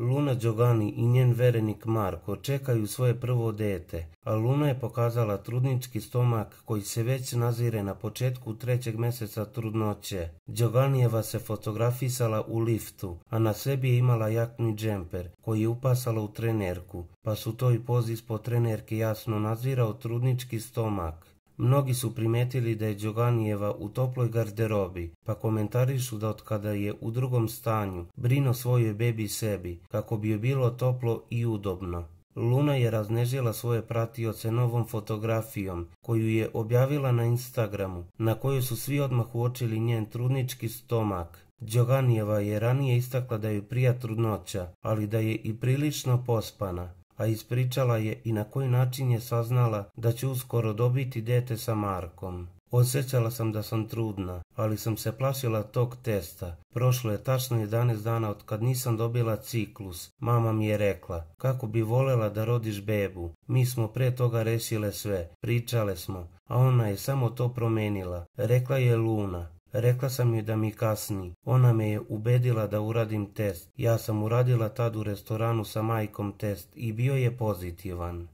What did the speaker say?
Luna Đogani i njen verenik Marko čekaju svoje prvo dete, a Luna je pokazala trudnički stomak koji se već nazire na početku trećeg mjeseca trudnoće. Đoganijeva se fotografisala u liftu, a na sebi je imala jakni džemper koji je upasala u trenerku, pa su to i poz ispod trenerke jasno nazirao trudnički stomak. Mnogi su primetili da je Đoganijeva u toploj garderobi, pa komentarišu da od kada je u drugom stanju brino svojoj bebi sebi, kako bi joj bilo toplo i udobno. Luna je raznežila svoje pratioce novom fotografijom koju je objavila na Instagramu, na kojoj su svi odmah uočili njen trudnički stomak. Đoganijeva je ranije istakla da joj prija trudnoća, ali da je i prilično pospana a ispričala je i na koji način je saznala da će uskoro dobiti dete sa Markom. Osjećala sam da sam trudna, ali sam se plašila tog testa. Prošlo je tačno 11 dana od kad nisam dobila ciklus. Mama mi je rekla, kako bi volela da rodiš bebu. Mi smo pre toga resile sve, pričale smo, a ona je samo to promenila. Rekla je Luna, Rekla sam joj da mi kasni. Ona me je ubedila da uradim test. Ja sam uradila tad u restoranu sa majkom test i bio je pozitivan.